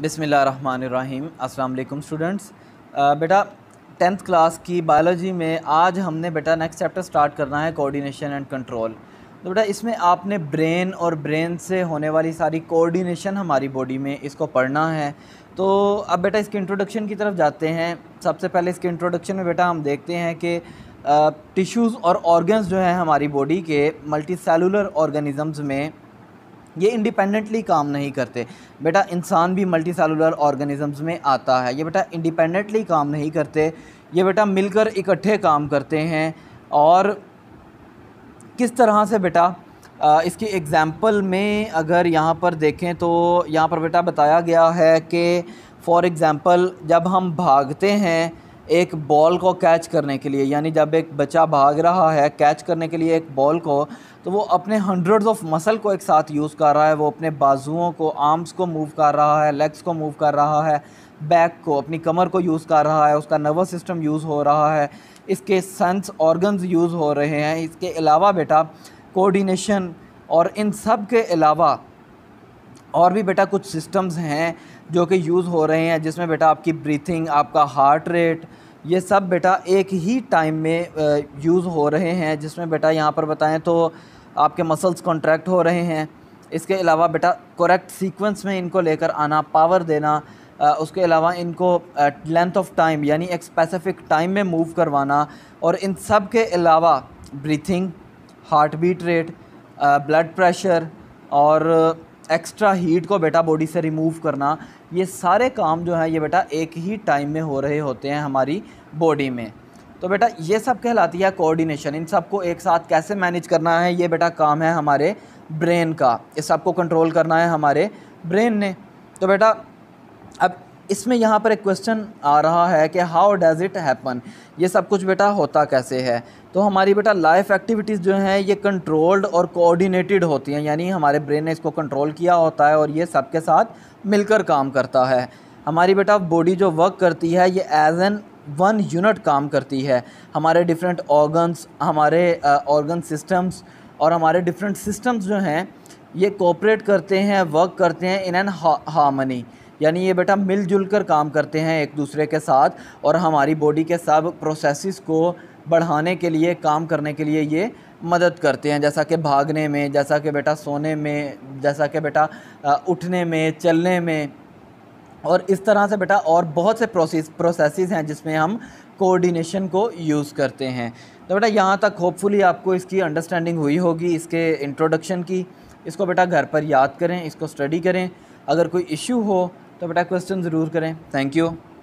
बिसमीम् अल्लाम स्टूडेंट्स बेटा tenth class की बायोलॉजी में आज हमने बेटा नेक्स्ट चैप्टर स्टार्ट करना है कोऑर्डिनेशन एंड कंट्रोल तो बेटा इसमें आपने ब्रेन और ब्रेन से होने वाली सारी कोऑर्डिनेशन हमारी बॉडी में इसको पढ़ना है तो अब बेटा इसके इंट्रोडक्शन की तरफ जाते हैं सबसे पहले इसके इंट्रोडक्शन में बेटा हम देखते हैं कि टिश्यूज़ और ऑर्गन्स जो हैं हमारी बॉडी के मल्टी सेलुलर ऑर्गेनिज़म्स में ये इंडिपेंडेंटली काम नहीं करते बेटा इंसान भी मल्टी सेलुलर ऑर्गेनिज़म्स में आता है ये बेटा इंडिपेंडेंटली काम नहीं करते ये बेटा मिलकर इकट्ठे काम करते हैं और किस तरह से बेटा इसकी एग्ज़ाम्पल में अगर यहाँ पर देखें तो यहाँ पर बेटा बताया गया है कि फ़ॉर एग्ज़ाम्पल जब हम भागते हैं एक बॉल को कैच करने के लिए यानी जब एक बच्चा भाग रहा है कैच करने के लिए एक बॉल को तो वो अपने हंड्रेड्स ऑफ मसल को एक साथ यूज़ कर रहा है वो अपने बाजुओं को आर्म्स को मूव कर रहा है लेग्स को मूव कर रहा है बैक को अपनी कमर को यूज़ कर रहा है उसका नर्वस सिस्टम यूज़ हो रहा है इसके सेंस ऑर्गन्स यूज़ हो रहे हैं इसके अलावा बेटा कोऑर्डिनेशन और इन सब के अलावा और भी बेटा कुछ सिस्टम्स हैं जो कि यूज़ हो रहे हैं जिसमें बेटा आपकी ब्रीथिंग आपका हार्ट रेट ये सब बेटा एक ही टाइम में यूज़ हो रहे हैं जिसमें बेटा यहाँ पर बताएं तो आपके मसल्स कॉन्ट्रैक्ट हो रहे हैं इसके अलावा बेटा करेक्ट सीक्वेंस में इनको लेकर आना पावर देना उसके अलावा इनको लेंथ ऑफ टाइम यानी एक स्पेसिफिक टाइम में मूव करवाना और इन सब के अलावा breathing heart beat rate blood pressure और एक्स्ट्रा हीट को बेटा बॉडी से रिमूव करना ये सारे काम जो है ये बेटा एक ही टाइम में हो रहे होते हैं हमारी बॉडी में तो बेटा ये सब कहलाती है कोऑर्डिनेशन इन सबको एक साथ कैसे मैनेज करना है ये बेटा काम है हमारे ब्रेन का इस सबको कंट्रोल करना है हमारे ब्रेन ने तो बेटा अब इसमें यहाँ पर एक क्वेश्चन आ रहा है कि हाउ डज़ इट हैपन ये सब कुछ बेटा होता कैसे है तो हमारी बेटा लाइफ एक्टिविटीज़ जो हैं ये कंट्रोल्ड और कोऑर्डिनेटेड होती हैं यानी हमारे ब्रेन ने इसको कंट्रोल किया होता है और ये सब के साथ मिलकर काम करता है हमारी बेटा बॉडी जो वर्क करती है ये एज एन वन यूनिट काम करती है हमारे डिफरेंट ऑर्गन्स हमारे ऑर्गन सिस्टम्स और हमारे डिफरेंट सिस्टम्स जो हैं ये कोऑपरेट करते हैं वर्क करते हैं इन एन हार्मनी यानी ये बेटा मिलजुल कर काम करते हैं एक दूसरे के साथ और हमारी बॉडी के सब प्रोसेसेस को बढ़ाने के लिए काम करने के लिए ये मदद करते हैं जैसा कि भागने में जैसा कि बेटा सोने में जैसा कि बेटा उठने में चलने में और इस तरह से बेटा और बहुत से प्रोसेस प्रोसेसेस हैं जिसमें हम कोऑर्डिनेशन को यूज़ करते हैं तो बेटा यहाँ तक होपफुली आपको इसकी अंडरस्टैंडिंग हुई होगी इसके इंट्रोडक्शन की इसको बेटा घर पर याद करें इसको स्टडी करें अगर कोई इशू हो तो बेटा क्वेश्चन ज़रूर करें थैंक यू